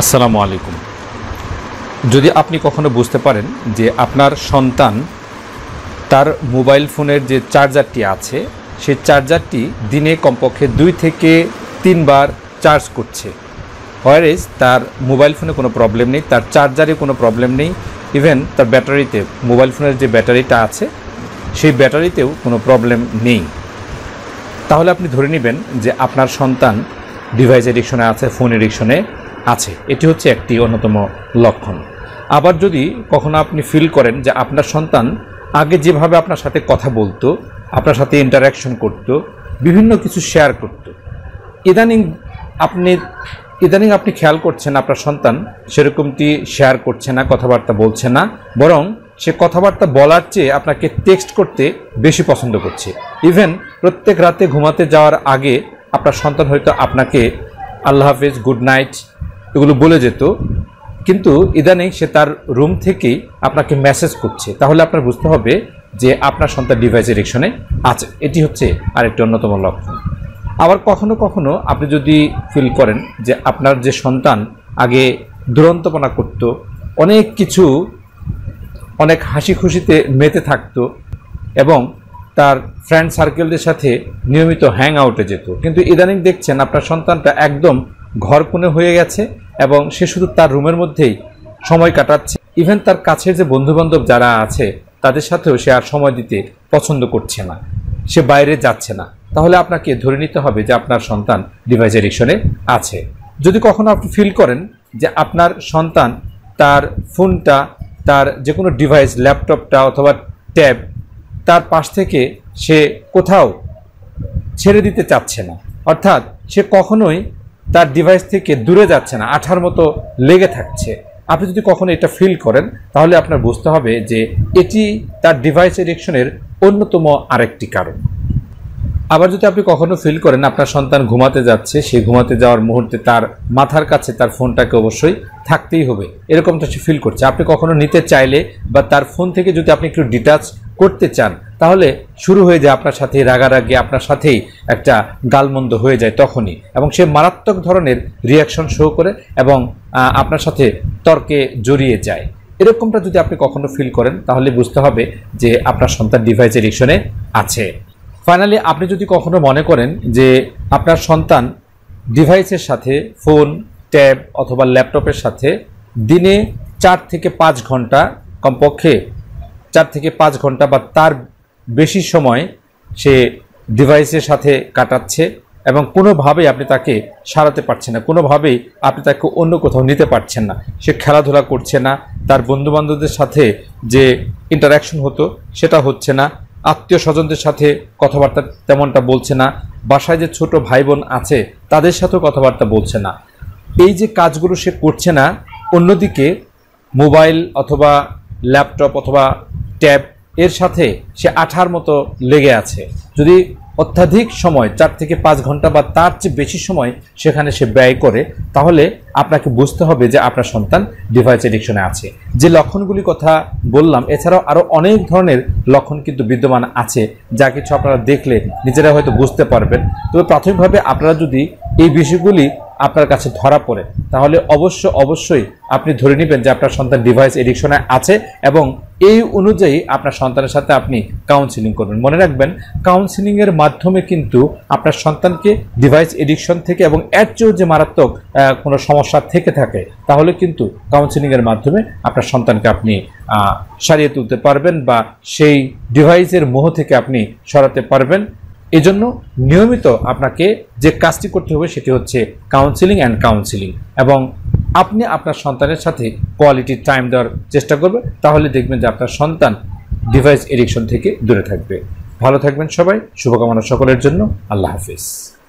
আসসালামু আলাইকুম যদি আপনি কখনো বুঝতে পারেন যে আপনার সন্তান তার মোবাইল ফোনের যে চার্জারটি আছে সেই চার্জারটি দিনে কমপক্ষে দুই থেকে তিনবার চার্জ করছে হয়ারেজ তার মোবাইল ফোনে কোনো প্রবলেম নেই তার চার্জারে কোনো প্রবলেম নেই ইভেন তার ব্যাটারিতে মোবাইল ফোনের যে ব্যাটারিটা আছে সেই ব্যাটারিতেও কোনো প্রবলেম নেই তাহলে আপনি ধরে নেবেন যে আপনার সন্তান ডিভাইস এডিকশনে আছে ফোন এডিকশনে আছে এটি হচ্ছে একটি অন্যতম লক্ষণ আবার যদি কখনো আপনি ফিল করেন যে আপনার সন্তান আগে যেভাবে আপনার সাথে কথা বলতো আপনার সাথে ইন্টারাকশন করত বিভিন্ন কিছু শেয়ার করত ইদানিং আপনি ইদানিং আপনি খেয়াল করছেন আপনার সন্তান সেরকমটি শেয়ার করছে না কথাবার্তা বলছে না বরং সে কথাবার্তা বলার চেয়ে আপনাকে টেক্সট করতে বেশি পছন্দ করছে ইভেন প্রত্যেক রাতে ঘুমাতে যাওয়ার আগে আপনার সন্তান হয়তো আপনাকে আল্লাহ হাফেজ গুড নাইট এগুলো বলে যেত কিন্তু ইদানিং সে তার রুম থেকেই আপনাকে মেসেজ করছে তাহলে আপনার বুঝতে হবে যে আপনার সন্তান ডিভাইস এডিকশনে আছে এটি হচ্ছে আরেকটি অন্যতম লক্ষণ আবার কখনো কখনো আপনি যদি ফিল করেন যে আপনার যে সন্তান আগে দুরন্তপনা করত অনেক কিছু অনেক হাসি খুশিতে মেতে থাকত এবং তার ফ্রেন্ড সার্কেলদের সাথে নিয়মিত হ্যাং আউটে যেত কিন্তু ইদানিং দেখছেন আপনার সন্তানটা একদম ঘর কোণে হয়ে গেছে এবং সে শুধু তার রুমের মধ্যেই সময় কাটাচ্ছে ইভেন তার কাছের যে বন্ধুবান্ধব যারা আছে তাদের সাথেও সে আর সময় দিতে পছন্দ করছে না সে বাইরে যাচ্ছে না তাহলে আপনাকে ধরে নিতে হবে যে আপনার সন্তান ডিভাইস এডিকশনে আছে যদি কখনো আপনি ফিল করেন যে আপনার সন্তান তার ফোনটা তার যে কোনো ডিভাইস ল্যাপটপটা অথবা ট্যাব তার পাশ থেকে সে কোথাও ছেড়ে দিতে চাচ্ছে না অর্থাৎ সে কখনোই তার ডিভাইস থেকে দূরে যাচ্ছে না আঠার মতো লেগে থাকছে আপনি যদি কখনো এটা ফিল করেন তাহলে আপনার বুঝতে হবে যে এটি তার ডিভাইস এডিকশনের অন্যতম আরেকটি কারণ আবার যদি আপনি কখনো ফিল করেন আপনার সন্তান ঘুমাতে যাচ্ছে সেই ঘুমাতে যাওয়ার মুহূর্তে তার মাথার কাছে তার ফোনটাকে অবশ্যই থাকতেই হবে এরকমটা সে ফিল করছে আপনি কখনো নিতে চাইলে বা তার ফোন থেকে যদি আপনি একটু ডিটাচ করতে চান তাহলে শুরু হয়ে যায় আপনার সাথে রাগারাগি আপনার সাথেই একটা গালমন্দ হয়ে যায় তখনই এবং সে মারাত্মক ধরনের রিয়াকশন শো করে এবং আপনার সাথে তর্কে জড়িয়ে যায় এরকমটা যদি আপনি কখনো ফিল করেন তাহলে বুঝতে হবে যে আপনার সন্তান ডিভাইস এডিকশনে আছে ফাইনালি আপনি যদি কখনো মনে করেন যে আপনার সন্তান ডিভাইসের সাথে ফোন ট্যাব অথবা ল্যাপটপের সাথে দিনে চার থেকে পাঁচ ঘন্টা কমপক্ষে চার থেকে পাঁচ ঘন্টা বা তার বেশি সময় সে ডিভাইসের সাথে কাটাচ্ছে এবং কোনোভাবেই আপনি তাকে সারাতে পারছেন না কোনোভাবেই আপনি তাকে অন্য কোথাও নিতে পারছেন না সে খেলাধুলা করছে না তার বন্ধুবান্ধবদের সাথে যে ইন্টারাকশন হতো সেটা হচ্ছে না আত্মীয় স্বজনদের সাথে কথাবার্তা তেমনটা বলছে না বাসায় যে ছোট ভাই বোন আছে তাদের সাথেও কথাবার্তা বলছে না এই যে কাজগুলো সে করছে না অন্যদিকে মোবাইল অথবা ল্যাপটপ অথবা ট্যাব এর সাথে সে আঠার মতো লেগে আছে যদি অত্যাধিক সময় চার থেকে পাঁচ ঘন্টা বা তার চেয়ে বেশি সময় সেখানে সে ব্যয় করে তাহলে আপনাকে বুঝতে হবে যে আপনার সন্তান ডিভাইস এডিকশনে আছে যে লক্ষণগুলি কথা বললাম এছাড়াও আরও অনেক ধরনের লক্ষণ কিন্তু বিদ্যমান আছে যা কিছু আপনারা দেখলে নিজেরা হয়তো বুঝতে পারবেন তবে প্রাথমিকভাবে আপনারা যদি এই বিষয়গুলি আপনার কাছে ধরা পড়ে তাহলে অবশ্য অবশ্যই আপনি ধরে নেবেন যে আপনার সন্তান ডিভাইস এডিকশনে আছে এবং এই অনুযায়ী আপনার সন্তানের সাথে আপনি কাউন্সিলিং করবেন মনে রাখবেন কাউন্সিলিংয়ের মাধ্যমে কিন্তু আপনার সন্তানকে ডিভাইস এডিকশন থেকে এবং এর চেয়েও যে মারাত্মক কোনো সমস্যা থেকে থাকে তাহলে কিন্তু কাউন্সিলিংয়ের মাধ্যমে আপনার সন্তানকে আপনি সারিয়ে তুলতে পারবেন বা সেই ডিভাইসের মোহ থেকে আপনি সরাতে পারবেন এজন্য নিয়মিত আপনাকে যে কাজটি করতে হবে সেটি হচ্ছে কাউন্সিলিং অ্যান্ড কাউন্সিলিং এবং আপনি আপনার সন্তানের সাথে কোয়ালিটি টাইম দেওয়ার চেষ্টা করবেন তাহলে দেখবেন যে আপনার সন্তান ডিভাইস এডিকশন থেকে দূরে থাকবে ভালো থাকবেন সবাই শুভকামনা সকলের জন্য আল্লাহ হাফিজ